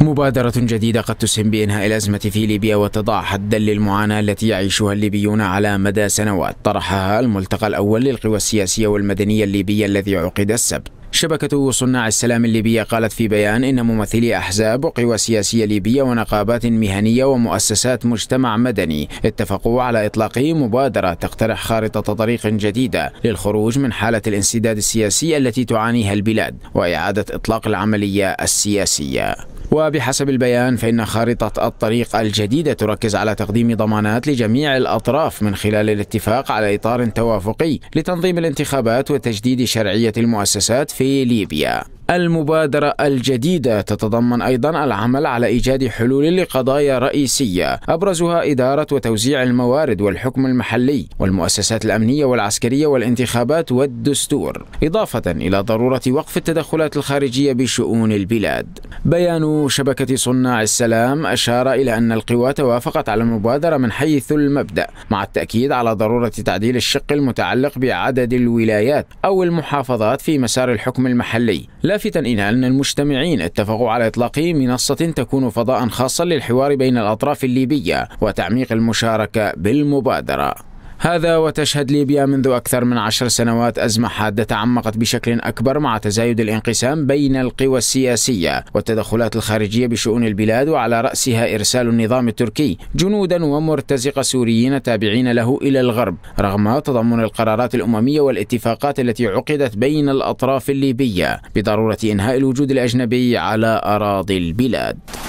مبادرة جديدة قد تسهم بإنهاء الأزمة في ليبيا وتضع حدا للمعاناة التي يعيشها الليبيون على مدى سنوات طرحها الملتقى الأول للقوى السياسية والمدنية الليبية الذي عقد السبت شبكة صناع السلام الليبية قالت في بيان إن ممثلي أحزاب وقوى سياسية ليبية ونقابات مهنية ومؤسسات مجتمع مدني اتفقوا على إطلاق مبادرة تقترح خارطة طريق جديدة للخروج من حالة الانسداد السياسي التي تعانيها البلاد وإعادة إطلاق العملية السياسية وبحسب البيان فإن خارطة الطريق الجديدة تركز على تقديم ضمانات لجميع الأطراف من خلال الاتفاق على إطار توافقي لتنظيم الانتخابات وتجديد شرعية المؤسسات في e Líbia. المبادرة الجديدة تتضمن أيضا العمل على إيجاد حلول لقضايا رئيسية أبرزها إدارة وتوزيع الموارد والحكم المحلي والمؤسسات الأمنية والعسكرية والانتخابات والدستور إضافة إلى ضرورة وقف التدخلات الخارجية بشؤون البلاد بيان شبكة صناع السلام أشار إلى أن القوى توافقت على المبادرة من حيث المبدأ مع التأكيد على ضرورة تعديل الشق المتعلق بعدد الولايات أو المحافظات في مسار الحكم المحلي لا لافتا إلى أن المجتمعين اتفقوا على إطلاق منصة تكون فضاء خاصا للحوار بين الأطراف الليبية وتعميق المشاركة بالمبادرة هذا وتشهد ليبيا منذ أكثر من عشر سنوات أزمة حادة تعمقت بشكل أكبر مع تزايد الانقسام بين القوى السياسية والتدخلات الخارجية بشؤون البلاد وعلى رأسها إرسال النظام التركي جنودا ومرتزقة سوريين تابعين له إلى الغرب رغم تضمن القرارات الأممية والاتفاقات التي عقدت بين الأطراف الليبية بضرورة إنهاء الوجود الأجنبي على أراضي البلاد